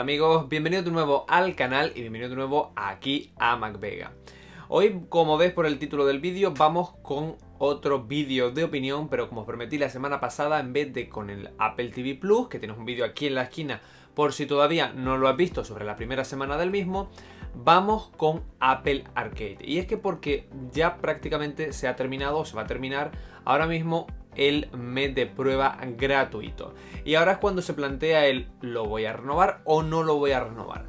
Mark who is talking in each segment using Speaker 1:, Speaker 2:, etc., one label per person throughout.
Speaker 1: amigos, bienvenidos de nuevo al canal y bienvenidos de nuevo aquí a MacVega. Hoy, como ves por el título del vídeo, vamos con otro vídeo de opinión, pero como os prometí la semana pasada, en vez de con el Apple TV Plus, que tienes un vídeo aquí en la esquina por si todavía no lo has visto sobre la primera semana del mismo, vamos con Apple Arcade. Y es que porque ya prácticamente se ha terminado, se va a terminar ahora mismo el mes de prueba gratuito. Y ahora es cuando se plantea el lo voy a renovar o no lo voy a renovar.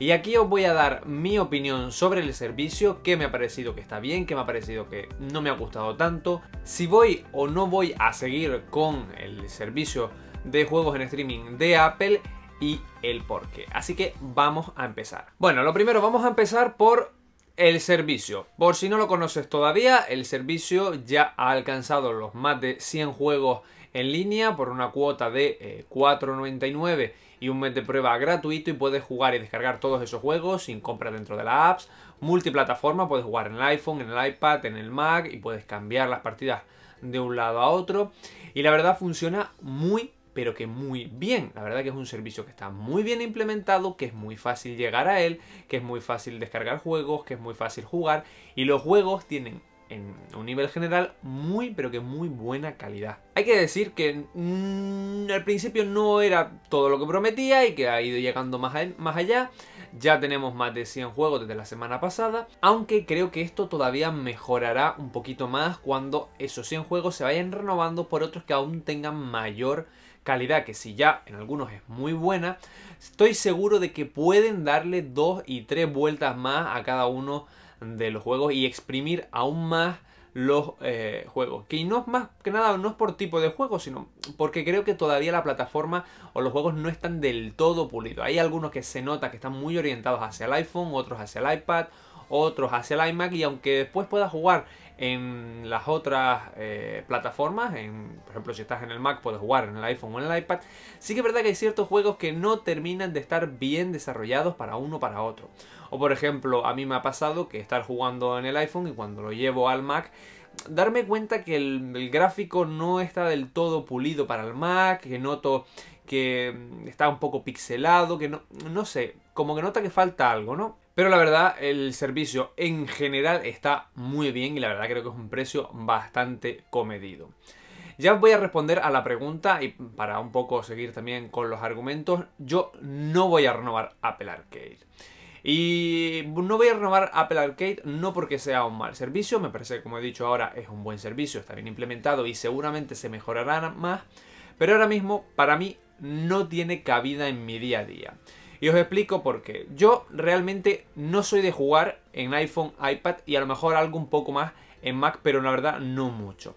Speaker 1: Y aquí os voy a dar mi opinión sobre el servicio, qué me ha parecido que está bien, qué me ha parecido que no me ha gustado tanto, si voy o no voy a seguir con el servicio de juegos en streaming de Apple y el por qué. Así que vamos a empezar. Bueno, lo primero, vamos a empezar por el servicio. Por si no lo conoces todavía, el servicio ya ha alcanzado los más de 100 juegos en línea por una cuota de 4,99 eh, y un mes de prueba gratuito y puedes jugar y descargar todos esos juegos sin compra dentro de la apps. Multiplataforma, puedes jugar en el iPhone, en el iPad, en el Mac y puedes cambiar las partidas de un lado a otro. Y la verdad funciona muy bien pero que muy bien. La verdad que es un servicio que está muy bien implementado, que es muy fácil llegar a él, que es muy fácil descargar juegos, que es muy fácil jugar y los juegos tienen en un nivel general muy pero que muy buena calidad. Hay que decir que mm, al principio no era todo lo que prometía y que ha ido llegando más, más allá. Ya tenemos más de 100 juegos desde la semana pasada, aunque creo que esto todavía mejorará un poquito más cuando esos 100 juegos se vayan renovando por otros que aún tengan mayor calidad que si ya en algunos es muy buena, estoy seguro de que pueden darle dos y tres vueltas más a cada uno de los juegos y exprimir aún más los eh, juegos. Que no es más que nada, no es por tipo de juego, sino porque creo que todavía la plataforma o los juegos no están del todo pulidos. Hay algunos que se nota que están muy orientados hacia el iPhone, otros hacia el iPad, otros hacia el iMac y aunque después puedas jugar en las otras eh, plataformas, en, por ejemplo si estás en el Mac puedes jugar en el iPhone o en el iPad, sí que es verdad que hay ciertos juegos que no terminan de estar bien desarrollados para uno o para otro. O por ejemplo, a mí me ha pasado que estar jugando en el iPhone y cuando lo llevo al Mac darme cuenta que el, el, gráfico no está del todo pulido para el Mac, que noto que está un poco pixelado, que no, no sé, como que nota que falta algo, ¿no? Pero la verdad, el servicio en general está muy bien y la verdad creo que es un precio bastante comedido. Ya voy a responder a la pregunta y para un poco seguir también con los argumentos, yo no voy a renovar Apple Arcade. Y no voy a renovar Apple Arcade no porque sea un mal servicio, me parece que como he dicho ahora es un buen servicio, está bien implementado y seguramente se mejorará más, pero ahora mismo para mí no tiene cabida en mi día a día. Y os explico por qué. Yo realmente no soy de jugar en iPhone, iPad y a lo mejor algo un poco más en Mac, pero la verdad no mucho.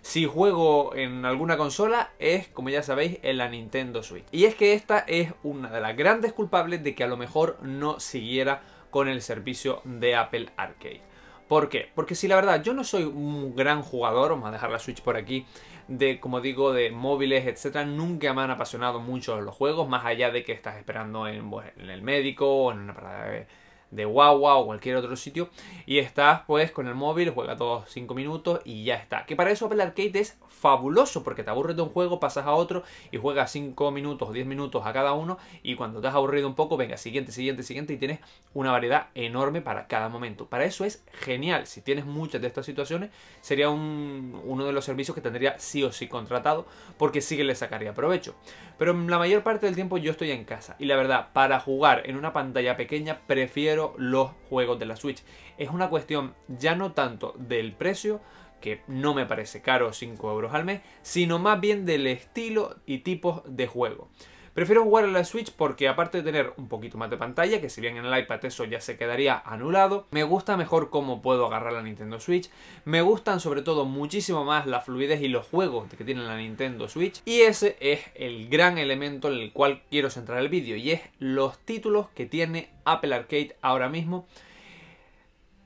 Speaker 1: Si juego en alguna consola es, como ya sabéis, en la Nintendo Switch. Y es que esta es una de las grandes culpables de que a lo mejor no siguiera con el servicio de Apple Arcade. ¿Por qué? Porque si la verdad yo no soy un gran jugador, vamos a dejar la Switch por aquí, de, como digo, de móviles, etcétera, nunca me han apasionado mucho los juegos, más allá de que estás esperando en, pues, en el médico o en una parada de de Guagua o cualquier otro sitio y estás pues con el móvil, juega todos 5 minutos y ya está. Que para eso Apple Arcade es fabuloso porque te aburres de un juego, pasas a otro y juegas 5 minutos o 10 minutos a cada uno y cuando te has aburrido un poco, venga, siguiente, siguiente, siguiente y tienes una variedad enorme para cada momento. Para eso es genial. Si tienes muchas de estas situaciones, sería un, uno de los servicios que tendría sí o sí contratado porque sí que le sacaría provecho. Pero la mayor parte del tiempo yo estoy en casa y la verdad, para jugar en una pantalla pequeña prefiero los juegos de la Switch. Es una cuestión ya no tanto del precio, que no me parece caro 5 euros al mes, sino más bien del estilo y tipos de juego. Prefiero jugar en la Switch porque aparte de tener un poquito más de pantalla, que si bien en el iPad eso ya se quedaría anulado, me gusta mejor cómo puedo agarrar la Nintendo Switch, me gustan sobre todo muchísimo más la fluidez y los juegos que tiene la Nintendo Switch y ese es el gran elemento en el cual quiero centrar el vídeo y es los títulos que tiene Apple Arcade ahora mismo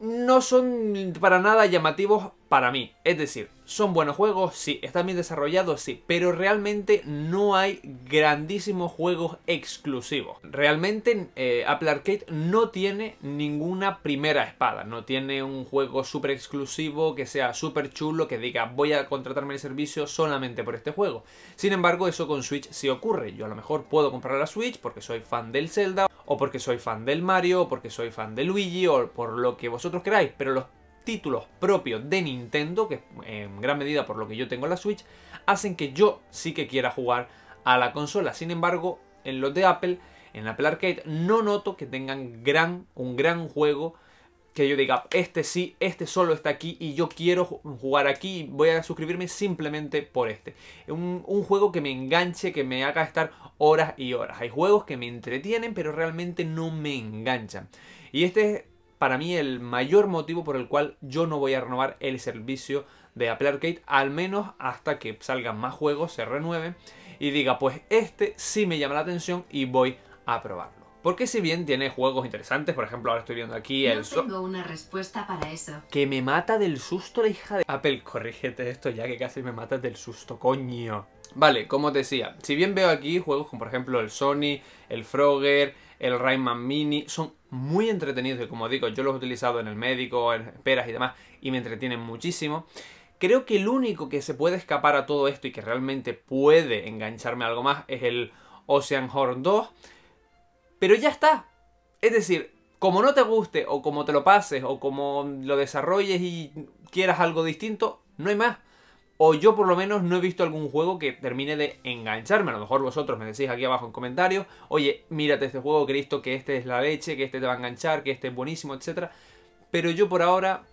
Speaker 1: no son para nada llamativos para mí, es decir, ¿Son buenos juegos? Sí. ¿Están bien desarrollados? Sí. Pero realmente no hay grandísimos juegos exclusivos. Realmente eh, Apple Arcade no tiene ninguna primera espada. No tiene un juego súper exclusivo que sea súper chulo, que diga voy a contratarme el servicio solamente por este juego. Sin embargo, eso con Switch sí ocurre. Yo a lo mejor puedo comprar la Switch porque soy fan del Zelda, o porque soy fan del Mario, o porque soy fan de Luigi, o por lo que vosotros queráis. Pero los títulos propios de Nintendo, que en gran medida por lo que yo tengo en la Switch, hacen que yo sí que quiera jugar a la consola. Sin embargo, en los de Apple, en Apple Arcade, no noto que tengan gran, un gran juego que yo diga, este sí, este solo está aquí y yo quiero jugar aquí y voy a suscribirme simplemente por este. Un, un, juego que me enganche, que me haga estar horas y horas. Hay juegos que me entretienen, pero realmente no me enganchan. Y este para mí el mayor motivo por el cual yo no voy a renovar el servicio de Apple Arcade, al menos hasta que salgan más juegos, se renueven y diga, pues este sí me llama la atención y voy a probarlo. Porque si bien tiene juegos interesantes, por ejemplo, ahora estoy viendo aquí el... No tengo una respuesta para eso. Que me mata del susto la hija de... Apple, corrígete esto ya que casi me matas del susto, coño. Vale, como te decía, si bien veo aquí juegos como por ejemplo el Sony, el Frogger, el Rayman Mini, son muy entretenidos y como digo yo los he utilizado en el médico, en esperas y demás y me entretienen muchísimo. Creo que el único que se puede escapar a todo esto y que realmente puede engancharme algo más es el Ocean Horn 2. Pero ya está. Es decir, como no te guste o como te lo pases o como lo desarrolles y quieras algo distinto, no hay más o yo por lo menos no he visto algún juego que termine de engancharme. A lo mejor vosotros me decís aquí abajo en comentarios, oye, mírate este juego, Cristo, que este es la leche, que este te va a enganchar, que este es buenísimo, etc. Pero yo por ahora,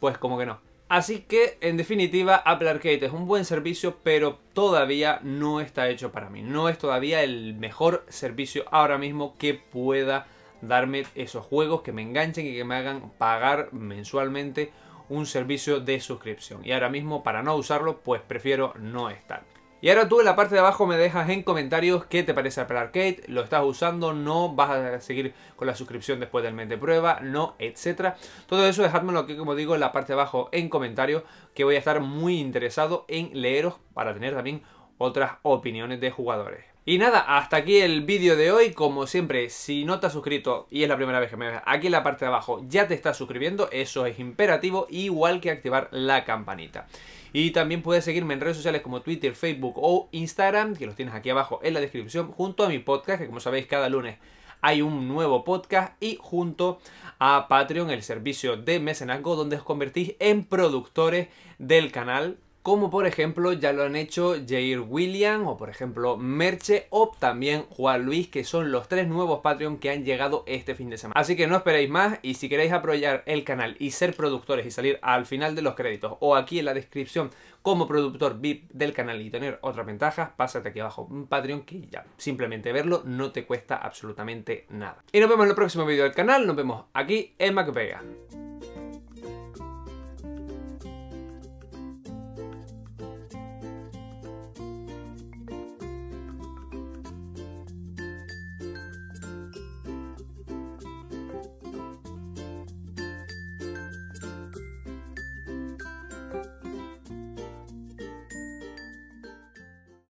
Speaker 1: pues como que no. Así que, en definitiva, Apple Arcade es un buen servicio, pero todavía no está hecho para mí. No es todavía el mejor servicio ahora mismo que pueda darme esos juegos que me enganchen y que me hagan pagar mensualmente un servicio de suscripción. Y ahora mismo para no usarlo, pues prefiero no estar. Y ahora tú en la parte de abajo me dejas en comentarios qué te parece Apple Arcade, lo estás usando, no vas a seguir con la suscripción después del mes de prueba, no, etcétera. Todo eso lo aquí, como digo, en la parte de abajo en comentarios, que voy a estar muy interesado en leeros para tener también otras opiniones de jugadores. Y nada, hasta aquí el vídeo de hoy. Como siempre, si no te has suscrito y es la primera vez que me ves, aquí en la parte de abajo ya te estás suscribiendo. Eso es imperativo, igual que activar la campanita. Y también puedes seguirme en redes sociales como Twitter, Facebook o Instagram, que los tienes aquí abajo en la descripción, junto a mi podcast, que como sabéis cada lunes hay un nuevo podcast y junto a Patreon, el servicio de mecenazgo, donde os convertís en productores del canal como por ejemplo ya lo han hecho Jair William o por ejemplo Merche o también Juan Luis, que son los tres nuevos Patreon que han llegado este fin de semana. Así que no esperéis más y si queréis apoyar el canal y ser productores y salir al final de los créditos o aquí en la descripción como productor VIP del canal y tener otras ventajas, pásate aquí abajo un Patreon que ya simplemente verlo no te cuesta absolutamente nada. Y nos vemos en el próximo vídeo del canal, nos vemos aquí en Macvega.